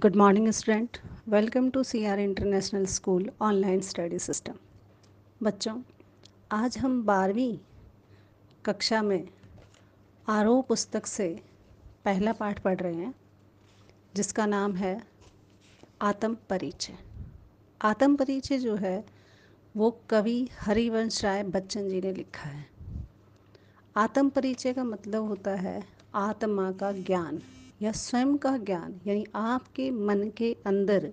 Good morning student welcome to C R International School online study system बच्चों आज हम बारहवीं कक्षा में आरोह पुस्तक से पहला पाठ पढ़ रहे हैं जिसका नाम है आत्म परिचय आत्म परिचय जो है वो कवि हरिवंश राय बच्चन जी ने लिखा है आत्म परिचय का मतलब होता है आत्मा का ज्ञान या स्वयं का ज्ञान यानी आपके मन के अंदर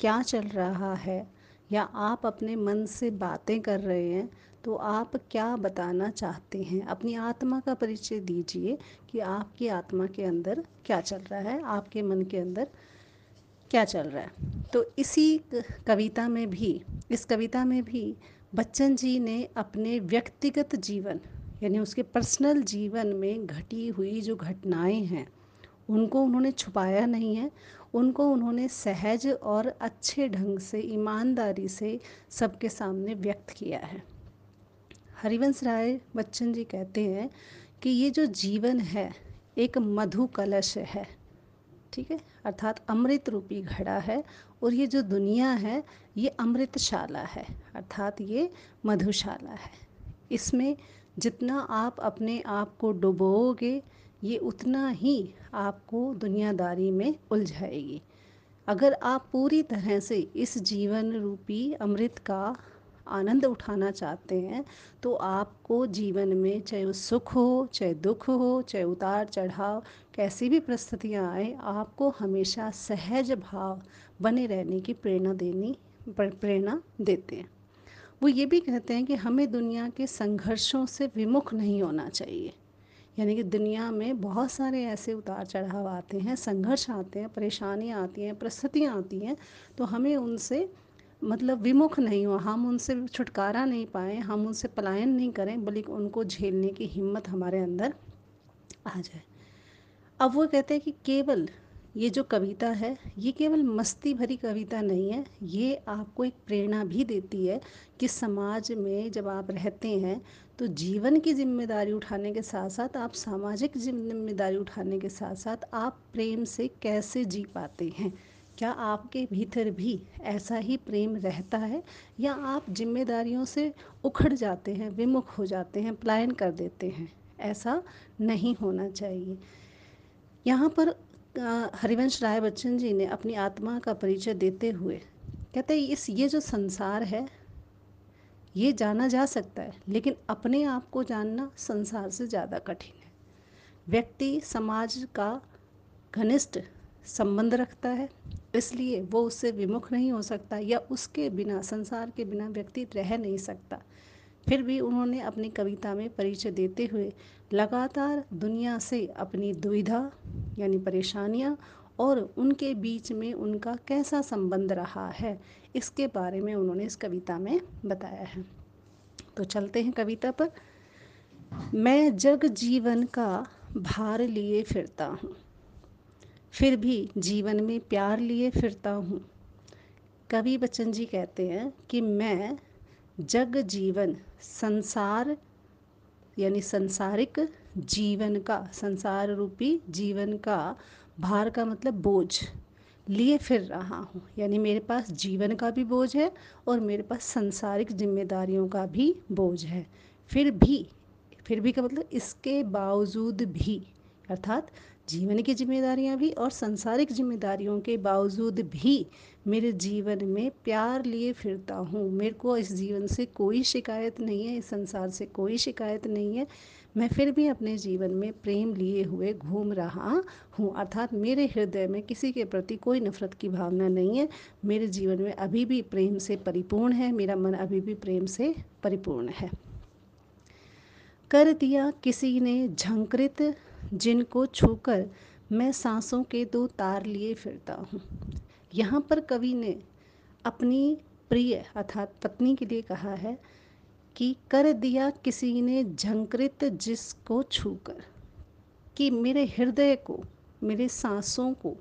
क्या चल रहा है या आप अपने मन से बातें कर रहे हैं तो आप क्या बताना चाहते हैं अपनी आत्मा का परिचय दीजिए कि आपकी आत्मा के अंदर क्या चल रहा है आपके मन के अंदर क्या चल रहा है तो इसी कविता में भी इस कविता में भी बच्चन जी ने अपने व्यक्तिगत जीवन यानी उसके पर्सनल जीवन में घटी हुई जो घटनाएं हैं उनको उन्होंने छुपाया नहीं है उनको उन्होंने सहज और अच्छे ढंग से ईमानदारी से सबके सामने व्यक्त किया है हरिवंश राय बच्चन जी कहते हैं कि ये जो जीवन है एक मधु कलश है ठीक है अर्थात अमृत रूपी घड़ा है और ये जो दुनिया है ये अमृतशाला है अर्थात ये मधुशाला है इसमें जितना आप अपने आप को डुबोगे ये उतना ही आपको दुनियादारी में उलझाएगी अगर आप पूरी तरह से इस जीवन रूपी अमृत का आनंद उठाना चाहते हैं तो आपको जीवन में चाहे सुख हो चाहे दुख हो चाहे उतार चढ़ाव कैसी भी परिस्थितियाँ आए आपको हमेशा सहज भाव बने रहने की प्रेरणा देनी प्रेरणा देते हैं वो ये भी कहते हैं कि हमें दुनिया के संघर्षों से विमुख नहीं होना चाहिए यानी कि दुनिया में बहुत सारे ऐसे उतार चढ़ाव आते हैं संघर्ष आते हैं परेशानियाँ आती हैं परिस्थितियाँ आती हैं तो हमें उनसे मतलब विमुख नहीं हो हम उनसे छुटकारा नहीं पाएँ हम उनसे पलायन नहीं करें बल्कि उनको झेलने की हिम्मत हमारे अंदर आ जाए अब वो कहते हैं कि केवल ये जो कविता है ये केवल मस्ती भरी कविता नहीं है ये आपको एक प्रेरणा भी देती है कि समाज में जब आप रहते हैं तो जीवन की जिम्मेदारी उठाने के साथ साथ आप सामाजिक जिम्मेदारी उठाने के साथ साथ आप प्रेम से कैसे जी पाते हैं क्या आपके भीतर भी ऐसा ही प्रेम रहता है या आप जिम्मेदारियों से उखड़ जाते हैं विमुख हो जाते हैं पलायन कर देते हैं ऐसा नहीं होना चाहिए यहाँ पर हरिवंश राय बच्चन जी ने अपनी आत्मा का परिचय देते हुए कहते हैं इस ये जो संसार है ये जाना जा सकता है लेकिन अपने आप को जानना संसार से ज़्यादा कठिन है व्यक्ति समाज का घनिष्ठ संबंध रखता है इसलिए वो उससे विमुख नहीं हो सकता या उसके बिना संसार के बिना व्यक्ति रह नहीं सकता फिर भी उन्होंने अपनी कविता में परिचय देते हुए लगातार दुनिया से अपनी दुविधा यानी परेशानियाँ और उनके बीच में उनका कैसा संबंध रहा है इसके बारे में उन्होंने इस कविता में बताया है तो चलते हैं कविता पर मैं जग जीवन का भार लिए फिरता हूँ फिर भी जीवन में प्यार लिए फिरता हूँ कवि बच्चन जी कहते हैं कि मैं जग जीवन संसार यानी संसारिक जीवन का संसार रूपी जीवन का भार का मतलब बोझ लिए फिर रहा हूँ यानी मेरे पास जीवन का भी बोझ है और मेरे पास संसारिक जिम्मेदारियों का भी बोझ है फिर भी फिर भी का मतलब इसके बावजूद भी अर्थात जीवन की जिम्मेदारियां भी और संसारिक जिम्मेदारियों के बावजूद भी मेरे जीवन में प्यार लिए फिरता हूँ मेरे को इस जीवन से कोई शिकायत नहीं है इस संसार से कोई शिकायत नहीं है मैं फिर भी अपने जीवन में प्रेम लिए हुए घूम रहा हूँ अर्थात मेरे हृदय में किसी के प्रति कोई नफरत की भावना नहीं है मेरे जीवन में अभी भी प्रेम से परिपूर्ण है मेरा मन अभी भी प्रेम से परिपूर्ण है कर दिया किसी ने झंकृत जिनको छूकर मैं सांसों के दो तार लिए फिरता हूँ यहाँ पर कवि ने अपनी प्रिय अर्थात पत्नी के लिए कहा है कि कर दिया किसी ने झंकृत जिसको छूकर कि मेरे हृदय को मेरे सांसों को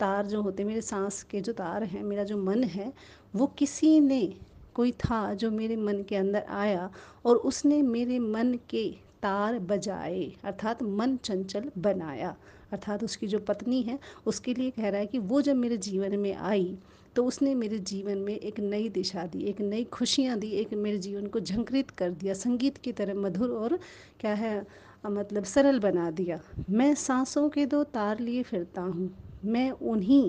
तार जो होते मेरे सांस के जो तार हैं मेरा जो मन है वो किसी ने कोई था जो मेरे मन के अंदर आया और उसने मेरे मन के तार बजाए अर्थात मन चंचल बनाया अर्थात उसकी जो पत्नी है उसके लिए कह रहा है कि वो जब मेरे जीवन में आई तो उसने मेरे जीवन में एक नई दिशा दी एक नई खुशियाँ दी एक मेरे जीवन को झंकृत कर दिया संगीत की तरह मधुर और क्या है मतलब सरल बना दिया मैं सांसों के दो तार लिए फिरता हूँ मैं उन्हीं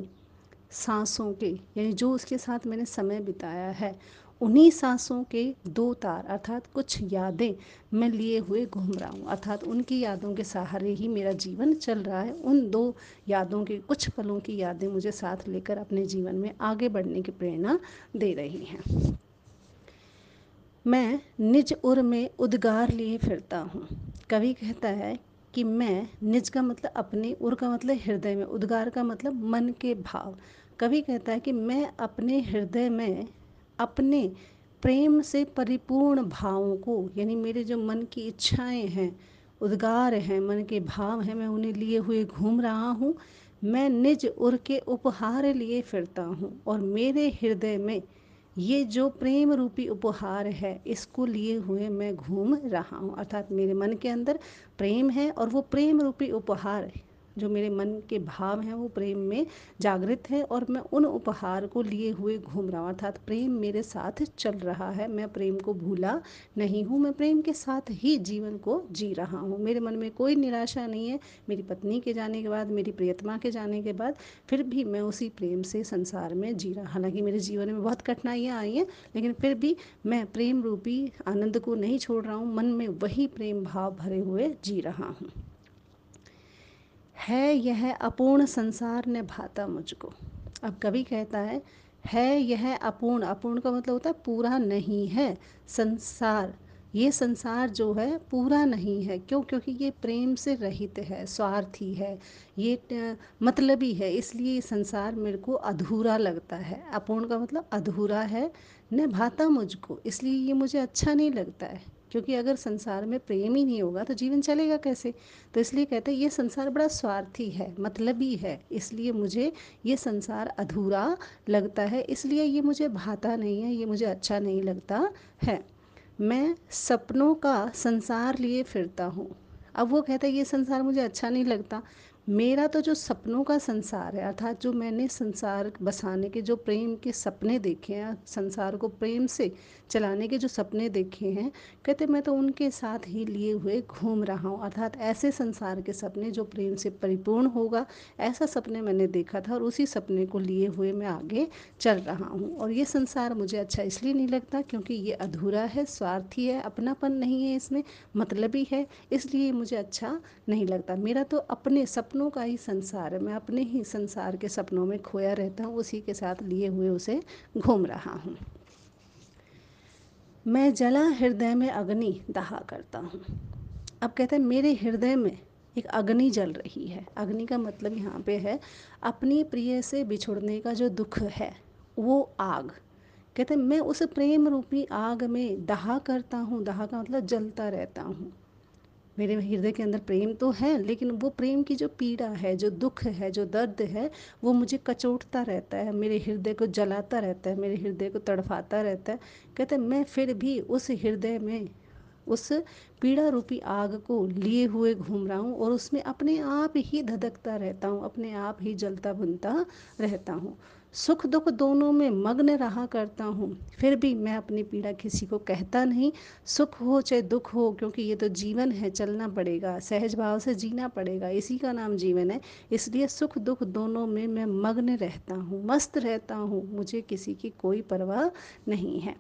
सांसों के यानी जो उसके साथ मैंने समय बिताया है उन्हीं सांसों के दो तार अर्थात कुछ यादें मैं लिए हुए घूम रहा हूँ अर्थात उनकी यादों के सहारे ही मेरा जीवन चल रहा है उन दो यादों के कुछ पलों की यादें मुझे साथ लेकर अपने जीवन में आगे बढ़ने की प्रेरणा दे रही हैं मैं निज उर में उद्गार लिए फिरता हूँ कवि कहता है कि मैं निज का मतलब अपने उर का मतलब हृदय में उद्गार का मतलब मन के भाव कवि कहता है कि मैं अपने हृदय में अपने प्रेम से परिपूर्ण भावों को यानी मेरे जो मन की इच्छाएं हैं उद्गार हैं मन के भाव हैं मैं उन्हें लिए हुए घूम रहा हूँ मैं निज उर के उपहार लिए फिरता हूँ और मेरे हृदय में ये जो प्रेम रूपी उपहार है इसको लिए हुए मैं घूम रहा हूँ अर्थात मेरे मन के अंदर प्रेम है और वो प्रेम रूपी उपहार जो मेरे मन के भाव हैं वो प्रेम में जागृत है और मैं उन उपहार को लिए हुए घूम रहा हूँ अर्थात प्रेम मेरे साथ चल रहा है मैं प्रेम को भूला नहीं हूँ मैं प्रेम के साथ ही जीवन को जी रहा हूँ मेरे मन में कोई निराशा नहीं है मेरी पत्नी के जाने के बाद मेरी प्रियतमा के जाने के बाद फिर भी मैं उसी प्रेम से संसार में जी रहा हालांकि मेरे जीवन में बहुत कठिनाइयाँ आई हैं लेकिन फिर भी मैं प्रेम रूपी आनंद को नहीं छोड़ रहा हूँ मन में वही प्रेम भाव भरे हुए जी रहा हूँ है यह अपूर्ण संसार ने भाता मुझको अब कवि कहता है है यह अपूर्ण अपूर्ण का मतलब होता है पूरा नहीं है संसार ये संसार जो है पूरा नहीं है क्यों क्योंकि ये प्रेम से रहित है स्वार्थी है ये मतलबी है इसलिए संसार मेरे को अधूरा लगता है अपूर्ण का मतलब अधूरा है न भाता मुझको इसलिए ये मुझे अच्छा नहीं लगता है क्योंकि अगर संसार में प्रेम ही नहीं होगा तो जीवन चलेगा कैसे तो इसलिए कहते हैं ये संसार बड़ा स्वार्थी है मतलबी है इसलिए मुझे ये संसार अधूरा लगता है इसलिए ये मुझे भाता नहीं है ये मुझे अच्छा नहीं लगता है मैं सपनों का संसार लिए फिरता हूँ अब वो कहता है ये संसार मुझे अच्छा नहीं लगता मेरा तो जो सपनों का संसार है अर्थात जो मैंने संसार बसाने के जो प्रेम के सपने देखे हैं संसार को प्रेम से चलाने के जो सपने देखे हैं कहते मैं तो उनके साथ ही लिए हुए घूम रहा हूँ अर्थात ऐसे संसार के सपने जो प्रेम से परिपूर्ण होगा ऐसा सपने मैंने देखा था और उसी सपने को लिए हुए मैं आगे चल रहा हूँ और ये संसार मुझे अच्छा इसलिए नहीं लगता क्योंकि ये अधूरा है स्वार्थी है अपनापन नहीं है इसमें मतलब ही है इसलिए मुझे अच्छा नहीं लगता मेरा तो अपने सपने सपनों का ही संसार है मैं अपने ही संसार के सपनों में खोया रहता हूँ उसी के साथ लिए हुए उसे घूम रहा हूँ मैं जला हृदय में अग्नि दहा करता हूँ अब कहते हैं मेरे हृदय में एक अग्नि जल रही है अग्नि का मतलब यहाँ पे है अपनी प्रिय से बिछुड़ने का जो दुख है वो आग कहते हैं मैं उस प्रेम रूपी आग में दहा करता हूँ दहा का मतलब जलता रहता हूँ मेरे हृदय के अंदर प्रेम तो है लेकिन वो प्रेम की जो पीड़ा है जो दुख है जो दर्द है वो मुझे कचोटता रहता है मेरे हृदय को जलाता रहता है मेरे हृदय को तड़फाता रहता है कहते मैं फिर भी उस हृदय में उस पीड़ा रूपी आग को लिए हुए घूम रहा हूँ और उसमें अपने आप ही धधकता रहता हूँ अपने आप ही जलता बुनता रहता हूँ सुख दुख दोनों में मग्न रहा करता हूँ फिर भी मैं अपनी पीड़ा किसी को कहता नहीं सुख हो चाहे दुख हो क्योंकि ये तो जीवन है चलना पड़ेगा सहज भाव से जीना पड़ेगा इसी का नाम जीवन है इसलिए सुख दुख दोनों में मैं मग्न रहता हूँ मस्त रहता हूँ मुझे किसी की कोई परवाह नहीं है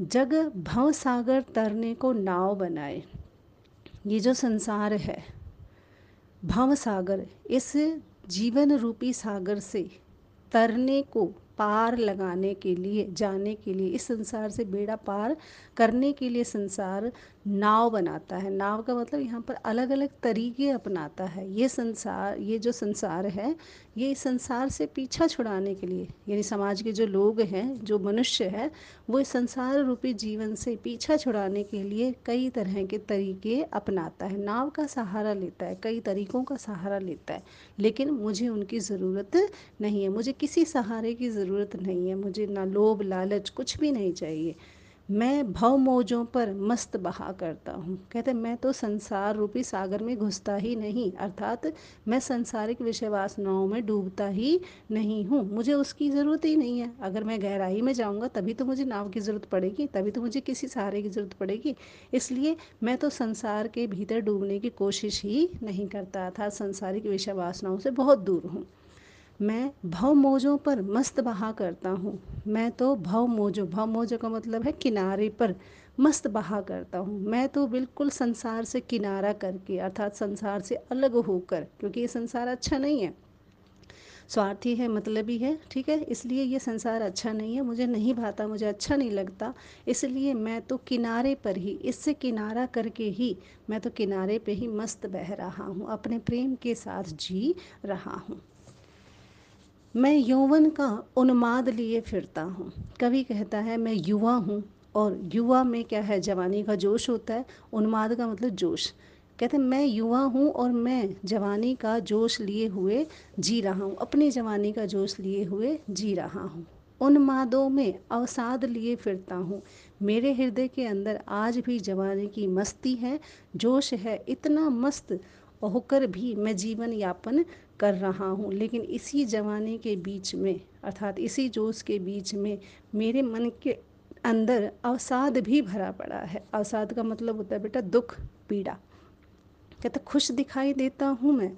जग भव सागर तरने को नाव बनाए ये जो संसार है भव सागर इस जीवन रूपी सागर से तरने को पार लगाने के लिए जाने के लिए इस संसार से बेड़ा पार करने के लिए संसार नाव बनाता है नाव का मतलब यहाँ पर अलग अलग तरीके अपनाता है ये संसार ये जो संसार है ये इस संसार से पीछा छुड़ाने के लिए यानी समाज के जो लोग हैं जो मनुष्य है वो इस संसार रूपी जीवन से पीछा छुड़ाने के लिए कई तरह के तरीके अपनाता है नाव का सहारा लेता है कई तरीकों का सहारा लेता है लेकिन मुझे उनकी ज़रूरत नहीं है मुझे किसी सहारे की ज़रूरत नहीं है मुझे ना लोभ लालच कुछ भी नहीं चाहिए मैं भव मौजों पर मस्त बहा करता हूँ कहते मैं तो संसार रूपी सागर में घुसता ही नहीं अर्थात मैं संसारिक विषय वासनाओं में डूबता ही नहीं हूँ मुझे उसकी ज़रूरत ही नहीं है अगर मैं गहराई में जाऊँगा तभी तो मुझे नाव की ज़रूरत पड़ेगी तभी तो मुझे किसी सहारे की ज़रूरत पड़ेगी इसलिए मैं तो संसार के भीतर डूबने की कोशिश ही नहीं करता अर्थात संसारिक विषय वासनाओं से बहुत दूर हूँ मैं भव मौजों पर मस्त बहा करता हूँ मैं तो भव मौजों भव मौजों का मतलब है किनारे पर मस्त बहा करता हूँ मैं तो बिल्कुल संसार से किनारा करके अर्थात संसार से अलग होकर क्योंकि ये संसार अच्छा नहीं है स्वार्थी है मतलब ही है ठीक है इसलिए ये संसार अच्छा नहीं है मुझे नहीं भाता मुझे अच्छा नहीं लगता इसलिए मैं तो किनारे पर ही इससे किनारा करके ही मैं तो किनारे पे ही मस्त बह रहा हूँ अपने प्रेम के साथ जी रहा हूँ मैं यौवन का उन्माद लिए फिरता हूँ कवि कहता है मैं युवा हूँ और युवा में क्या है जवानी का जोश होता है उन्माद का मतलब जोश कहते हैं मैं युवा हूँ और मैं जवानी का जोश लिए हुए जी रहा हूँ अपनी जवानी का जोश लिए हुए जी रहा हूँ उन्मादों में अवसाद लिए फिरता हूँ मेरे हृदय के अंदर आज भी जवानी की मस्ती है जोश है इतना मस्त होकर भी मैं जीवन यापन कर रहा हूँ लेकिन इसी जमाने के बीच में अर्थात इसी जोश के बीच में मेरे मन के अंदर अवसाद भी भरा पड़ा है अवसाद का मतलब होता है बेटा दुख पीड़ा तो खुश दिखाई देता हूँ मैं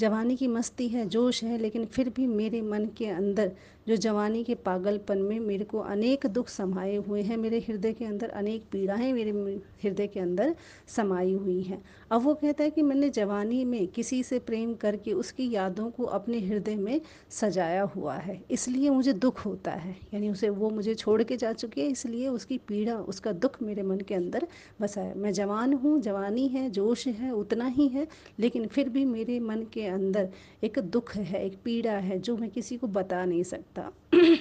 जवानी की मस्ती है जोश है लेकिन फिर भी मेरे मन के अंदर जो जवानी के पागलपन में मेरे को अनेक दुख समाये हुए हैं मेरे हृदय के अंदर अनेक पीड़ाएं मेरे हृदय के अंदर समाई हुई हैं अब वो कहता है कि मैंने जवानी में किसी से प्रेम करके उसकी यादों को अपने हृदय में सजाया हुआ है इसलिए मुझे दुख होता है यानी उसे वो मुझे छोड़ के जा चुकी है इसलिए उसकी पीड़ा उसका दुख मेरे मन के अंदर बसा है मैं जवान हूँ जवानी है जोश है उतना ही है लेकिन फिर भी मेरे मन के अंदर एक दुख है एक पीड़ा है जो मैं किसी को बता नहीं सकती सकता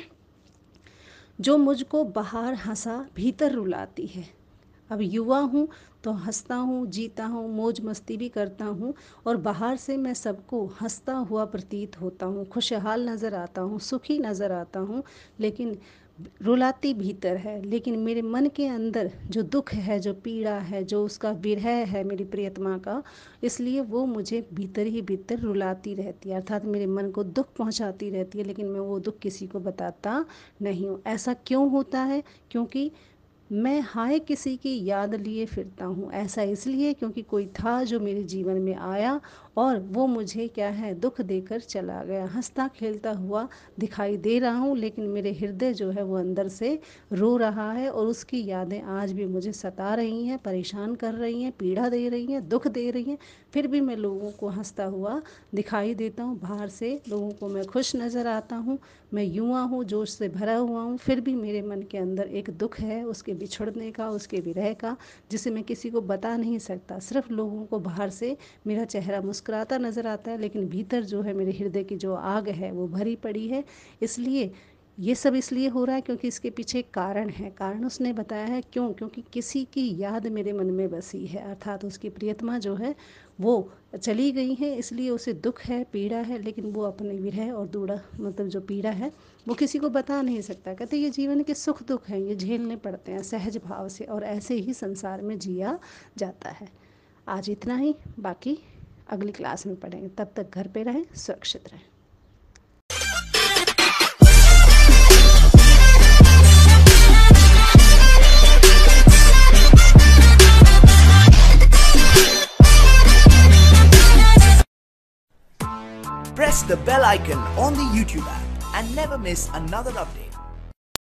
जो मुझको बाहर हंसा भीतर रुलाती है अब युवा हूँ तो हंसता हूँ जीता हूँ मौज मस्ती भी करता हूँ और बाहर से मैं सबको हंसता हुआ प्रतीत होता हूँ खुशहाल नज़र आता हूँ सुखी नज़र आता हूँ लेकिन रुलाती भीतर है लेकिन मेरे मन के अंदर जो दुख है जो पीड़ा है जो उसका विरह है मेरी प्रियतमा का इसलिए वो मुझे भीतर ही भीतर रुलाती रहती है अर्थात मेरे मन को दुख पहुंचाती रहती है लेकिन मैं वो दुख किसी को बताता नहीं हूँ ऐसा क्यों होता है क्योंकि मैं हाय किसी की याद लिए फिरता हूँ ऐसा इसलिए क्योंकि कोई था जो मेरे जीवन में आया और वो मुझे क्या है दुख देकर चला गया हंसता खेलता हुआ दिखाई दे रहा हूँ लेकिन मेरे हृदय जो है वो अंदर से रो रहा है और उसकी यादें आज भी मुझे सता रही हैं परेशान कर रही हैं पीड़ा दे रही हैं दुख दे रही हैं फिर भी मैं लोगों को हंसता हुआ दिखाई देता हूँ बाहर से लोगों को मैं खुश नज़र आता हूँ मैं युवा हूँ जोश से भरा हुआ हूँ फिर भी मेरे मन के अंदर एक दुख है उसके बिछड़ने का उसके विरह का जिसे मैं किसी को बता नहीं सकता सिर्फ लोगों को बाहर से मेरा चेहरा मुस्क मुस्कुराता नज़र आता है लेकिन भीतर जो है मेरे हृदय की जो आग है वो भरी पड़ी है इसलिए ये सब इसलिए हो रहा है क्योंकि इसके पीछे कारण है कारण उसने बताया है क्यों क्योंकि किसी की याद मेरे मन में बसी है अर्थात उसकी प्रियतमा जो है वो चली गई है इसलिए उसे दुख है पीड़ा है लेकिन वो अपने विरह और दूड़ा मतलब जो पीड़ा है वो किसी को बता नहीं सकता कहते ये जीवन के सुख दुख हैं ये झेलने पड़ते हैं सहज भाव से और ऐसे ही संसार में जिया जाता है आज इतना ही बाकी अगली क्लास में पढ़ेंगे तब तक घर पे रहें सुरक्षित रहें Press the bell icon on the YouTube app and never miss another update.